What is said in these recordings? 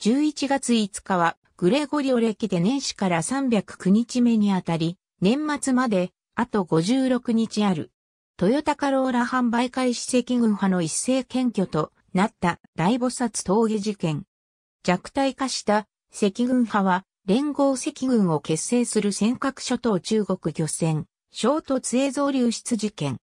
11月5日は、グレゴリオ歴で年始から309日目にあたり、年末まで、あと56日ある。トヨタカローラ販売開始赤軍派の一斉検挙となった大菩薩峠事件。弱体化した赤軍派は連合赤軍を結成する尖閣諸島中国漁船衝突映像流出事件。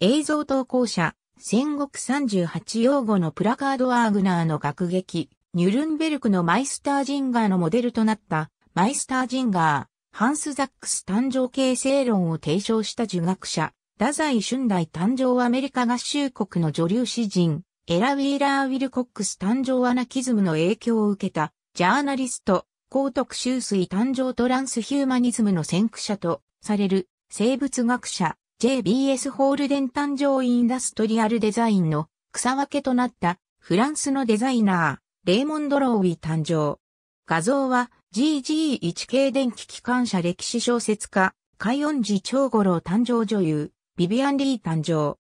映像投稿者、戦国38用語のプラカードワーグナーの学劇、ニュルンベルクのマイスタージンガーのモデルとなったマイスタージンガー、ハンス・ザックス誕生形成論を提唱した儒学者、太宰春代誕生アメリカ合衆国の女流詩人、エラ・ウィーラー・ウィルコックス誕生アナキズムの影響を受けた、ジャーナリスト、高徳修水誕生トランスヒューマニズムの先駆者とされる、生物学者、JBS ホールデン誕生インダストリアルデザインの草分けとなった、フランスのデザイナー、レーモンド・ローウィ誕生。画像は GG1 系電気機関車歴史小説家、海音寺長五郎誕生女優、ビビアン・リー誕生。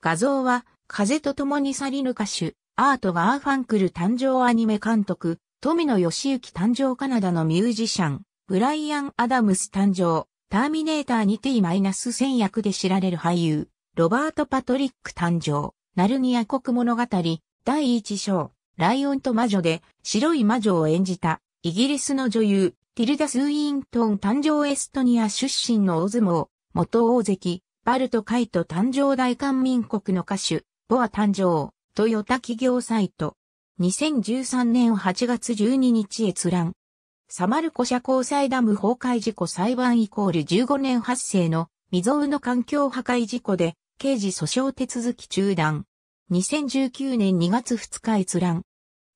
画像は風と共に去りぬ歌手、アート・ガーファンクル誕生アニメ監督、富野義行誕生カナダのミュージシャン、ブライアン・アダムス誕生、ターミネーターに T-1000 役で知られる俳優、ロバート・パトリック誕生、ナルニア国物語、第一章。ライオンと魔女で白い魔女を演じたイギリスの女優ティルダ・スーイントン誕生エストニア出身の大相撲、元大関、バルト・カイト誕生大韓民国の歌手、ボア誕生、トヨタ企業サイト。2013年8月12日閲覧。サマルコ社交祭ダム崩壊事故裁判イコール15年発生の未曾有の環境破壊事故で刑事訴訟手続き中断。2019年2月2日閲覧。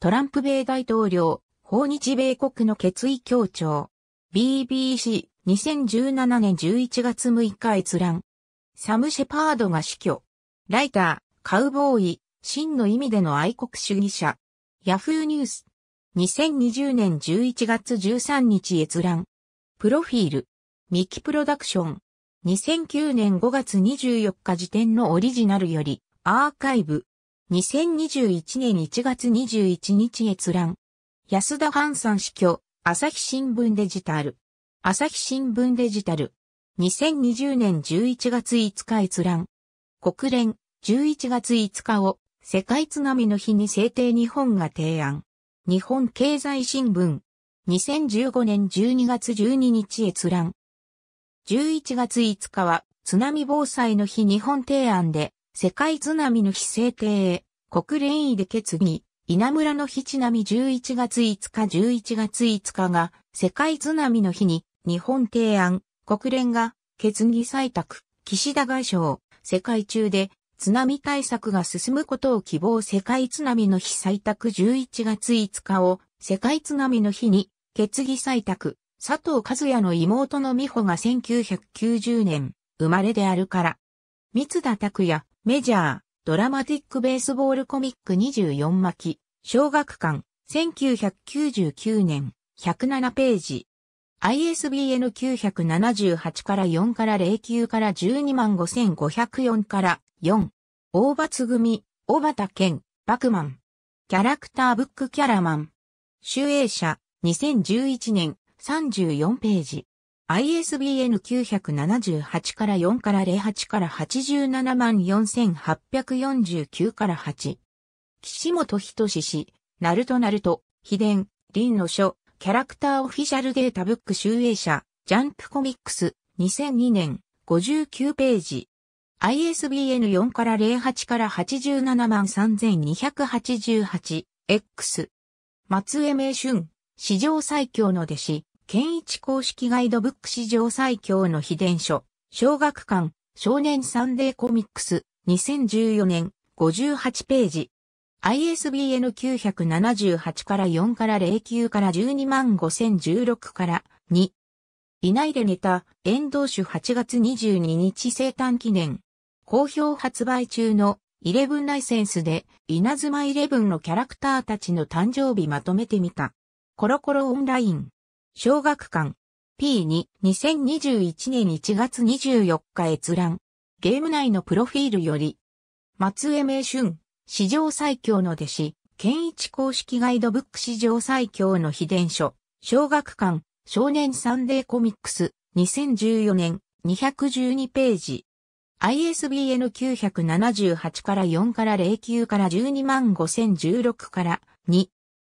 トランプ米大統領、訪日米国の決意協調。BBC、2017年11月6日閲覧。サム・シェパードが死去。ライター、カウボーイ、真の意味での愛国主義者。ヤフーニュース。2020年11月13日閲覧。プロフィール。ミキプロダクション。2009年5月24日時点のオリジナルより、アーカイブ。2021年1月21日閲覧。安田藩さん死去、朝日新聞デジタル。朝日新聞デジタル。2020年11月5日閲覧。国連、11月5日を、世界津波の日に制定日本が提案。日本経済新聞。2015年12月12日閲覧。11月5日は、津波防災の日日本提案で、世界津波の非制定国連委で決議、稲村の日津波11月5日11月5日が世界津波の日に日本提案、国連が決議採択、岸田外相、世界中で津波対策が進むことを希望世界津波の日採択11月5日を世界津波の日に決議採択、佐藤和也の妹の美穂が1990年生まれであるから。三田拓也、メジャー、ドラマティックベースボールコミック24巻、小学館、1999年、107ページ。ISBN 978から4から09から125,504から4。大罰組、小畑健、バクマン。キャラクターブックキャラマン。集英社、2011年、34ページ。ISBN 978から4から08から87万4849から8。岸本人志氏、ナルトナルト、秘伝、林の書、キャラクターオフィシャルデータブック集英社、ジャンプコミックス、2002年、59ページ。ISBN 4から08から87万3288、X。松江明春、史上最強の弟子、県一公式ガイドブック史上最強の秘伝書、小学館、少年サンデーコミックス、2014年、58ページ。ISBN 978から4から09から12万5016から2。いないで寝た、遠藤主8月22日生誕記念。好評発売中のイレブンライセンスで、稲妻イレブンのキャラクターたちの誕生日まとめてみた。コロコロオンライン。小学館 P2 2021年1月24日閲覧ゲーム内のプロフィールより松江明春史上最強の弟子健一公式ガイドブック史上最強の秘伝書小学館少年サンデーコミックス2014年212ページ ISBN 978から4から09から12万5016から2。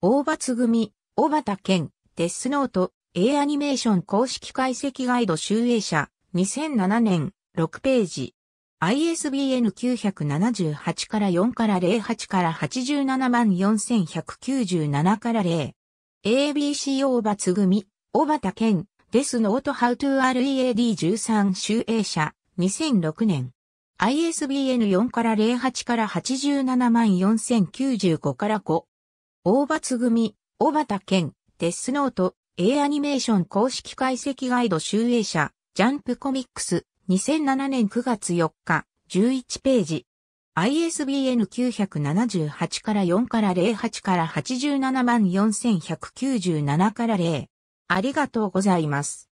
大抜組、小畑健、デスノート、A アニメーション公式解析ガイド集英社、2007年、6ページ。ISBN 978から4から08から87万4197から0。ABC 大罰組、小畑健、デスノートハウトゥ READ13 集英社、2006年。ISBN 4から08から87万4095から5。大罰組、小畑健、デスノート、A アニメーション公式解析ガイド集英社、ジャンプコミックス、2007年9月4日、11ページ。ISBN 978から4から08から87万4197から0。ありがとうございます。